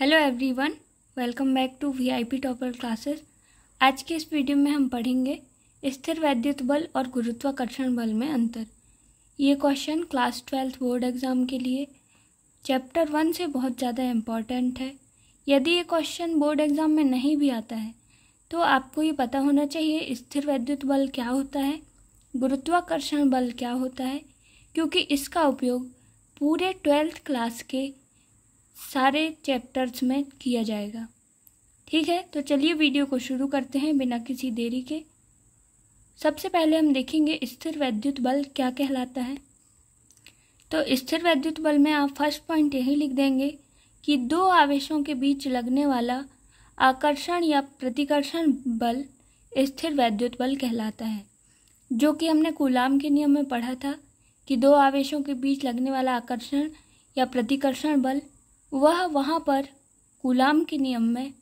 hello everyone welcome back to VIP topper classes आज के इस वीडियो में हम पढ़ेंगे स्थिर वैद्युत बल और गुरुत्वाकर्षण बल में अंतर ये question class twelfth board exam के लिए चैप्टर वन से बहुत ज़्यादा इम्पॉर्टेंट है यदि ये क्वेश्चन बोर्ड एग्ज़ाम में नहीं भी आता है तो आपको ये पता होना चाहिए स्थिर वैद्युत बल क्या होता है गुरुत्वाकर्षण बल क्या होता है क्योंकि इसका उपयोग पूरे ट्वेल्थ क्लास के सारे चैप्टर्स में किया जाएगा ठीक है तो चलिए वीडियो को शुरू करते हैं बिना किसी देरी के सबसे पहले हम देखेंगे स्थिर वैद्युत बल क्या कहलाता है तो स्थिर वैद्युत बल में आप फर्स्ट पॉइंट यही लिख देंगे कि दो आवेशों के बीच लगने वाला आकर्षण या प्रतिकर्षण बल स्थिर वैद्युत बल कहलाता है जो कि हमने गुलाम के नियम में पढ़ा था कि दो आवेशों के बीच लगने वाला आकर्षण या प्रतिकर्षण बल वह वहाँ पर गुलाम के नियम में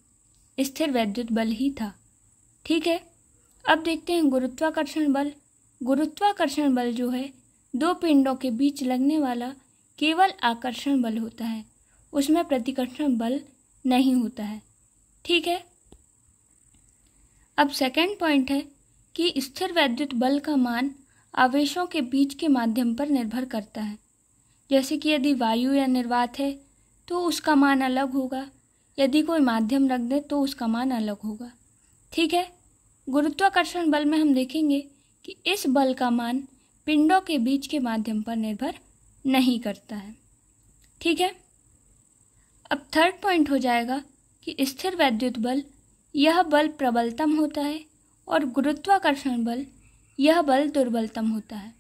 स्थिर वैद्युत बल ही था ठीक है अब देखते हैं गुरुत्वाकर्षण बल गुरुत्वाकर्षण बल जो है दो पिंडों के बीच लगने वाला केवल आकर्षण बल होता है उसमें प्रतिकर्षण बल नहीं होता है ठीक है अब सेकंड पॉइंट है कि स्थिर वैद्युत बल का मान आवेशों के बीच के माध्यम पर निर्भर करता है जैसे कि यदि वायु या निर्वात है तो उसका मान अलग होगा यदि कोई माध्यम रख दे तो उसका मान अलग होगा ठीक है गुरुत्वाकर्षण बल में हम देखेंगे कि इस बल का मान पिंडों के बीच के माध्यम पर निर्भर नहीं करता है ठीक है अब थर्ड पॉइंट हो जाएगा कि स्थिर वैद्युत बल यह बल प्रबलतम होता है और गुरुत्वाकर्षण बल यह बल दुर्बलतम होता है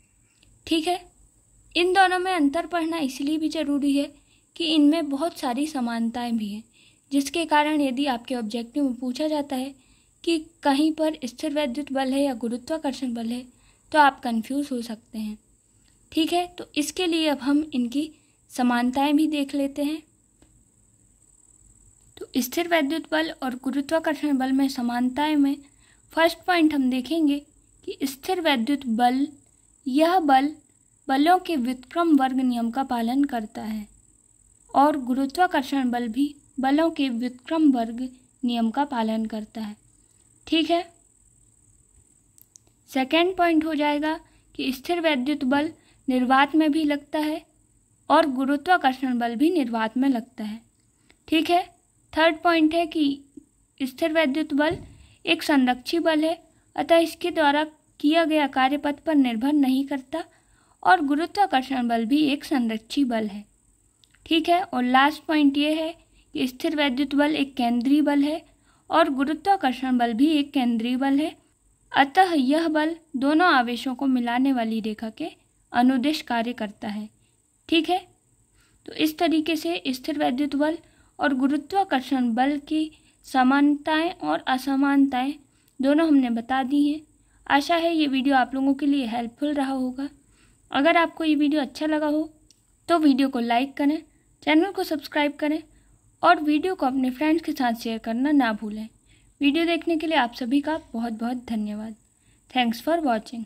ठीक है इन दोनों में अंतर पढ़ना इसलिए भी ज़रूरी है कि इनमें बहुत सारी समानताएं भी हैं जिसके कारण यदि आपके ऑब्जेक्टिव में पूछा जाता है कि कहीं पर स्थिर वैद्युत बल है या गुरुत्वाकर्षण बल है तो आप कंफ्यूज हो सकते हैं ठीक है तो इसके लिए अब हम इनकी समानताएं भी देख लेते हैं तो स्थिर वैद्युत बल और गुरुत्वाकर्षण बल में समानताएं में फर्स्ट पॉइंट हम देखेंगे कि स्थिर वैद्युत बल यह बल बलों के व्युत्क्रम वर्ग नियम का पालन करता है और गुरुत्वाकर्षण बल भी बलों के विक्रम वर्ग नियम का पालन करता है ठीक है सेकेंड पॉइंट हो जाएगा कि स्थिर वैद्युत बल निर्वात में भी लगता है और गुरुत्वाकर्षण बल भी निर्वात में लगता है ठीक है थर्ड पॉइंट है कि स्थिर वैद्युत बल एक संरक्षी बल है अतः इसके द्वारा किया गया कार्यपथ पर निर्भर नहीं करता और गुरुत्वाकर्षण बल भी एक संरक्षी बल है ठीक है और लास्ट पॉइंट ये है कि स्थिर वैद्युत बल एक केंद्रीय बल है और गुरुत्वाकर्षण बल भी एक केंद्रीय बल है अतः यह बल दोनों आवेशों को मिलाने वाली रेखा के अनुदेश कार्य करता है ठीक है तो इस तरीके से स्थिर वैद्युत बल और गुरुत्वाकर्षण बल की समानताएं और असमानताएं दोनों हमने बता दी हैं आशा है ये वीडियो आप लोगों के लिए हेल्पफुल रहा होगा अगर आपको ये वीडियो अच्छा लगा हो तो वीडियो को लाइक करें चैनल को सब्सक्राइब करें और वीडियो को अपने फ्रेंड्स के साथ शेयर करना ना भूलें वीडियो देखने के लिए आप सभी का बहुत बहुत धन्यवाद थैंक्स फॉर वॉचिंग